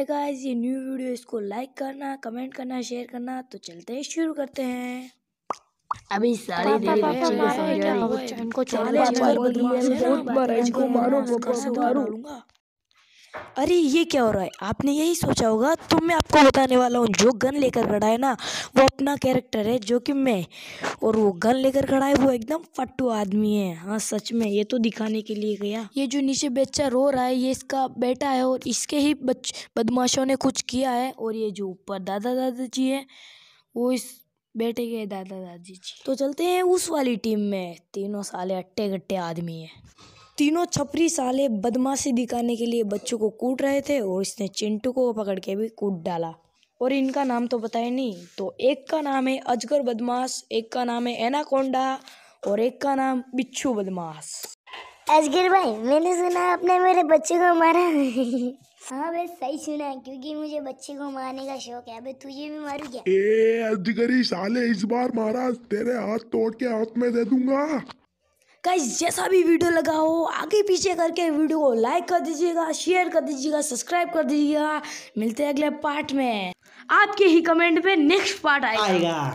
है गाइस ये new video इसको लाइक करना कमेंट करना शेयर करना तो चलते हैं शुरू करते हैं अभी सारी देरी बच्ची के समझ रही है इनको चले बहुत बार इसको मारो वो कर से मारूंगा अरे ये क्या हो रहा है आपने यही सोचा होगा तो मैं आपको बताने वाला हूँ जो गन लेकर खड़ा है ना वो अपना कैरेक्टर है जो कि मैं और वो गन लेकर खड़ा है वो एकदम फट्टू आदमी है हाँ सच में ये तो दिखाने के लिए गया ये जो नीचे बच्चा रो रहा है ये इसका बेटा है और इसके ही बच बदमाशों ने कुछ किया है और ये जो ऊपर दादा दादाजी है वो इस बेटे के दादा दादी जी तो चलते हैं उस वाली टीम में तीनों साले अट्टे गट्टे आदमी है तीनों छपरी साले बदमाशी दिखाने के लिए बच्चों को कूट रहे थे और इसने चिंटू को पकड़ के भी कूट डाला और इनका नाम तो पता ही नहीं तो एक का नाम है अजगर बदमाश एक का नाम है एनाकोंडा और एक का नाम बिच्छू बदमाश अजगर भाई मैंने सुना आपने मेरे बच्चे को मारा हाँ भाई सही सुना है क्योंकि मुझे बच्चे को मारने का शौक है अबे तुझे भी मारू क्या ए अजगरी साले इस बार महाराज तेरे हाथ तोड़ के हाथ में दे दूंगा गाइज जैसा भी वीडियो लगा हो आगे पीछे करके वीडियो को लाइक कर दीजिएगा शेयर कर दीजिएगा सब्सक्राइब कर दीजिएगा मिलते हैं अगले पार्ट में आपके ही कमेंट पे नेक्स्ट पार्ट आएगा।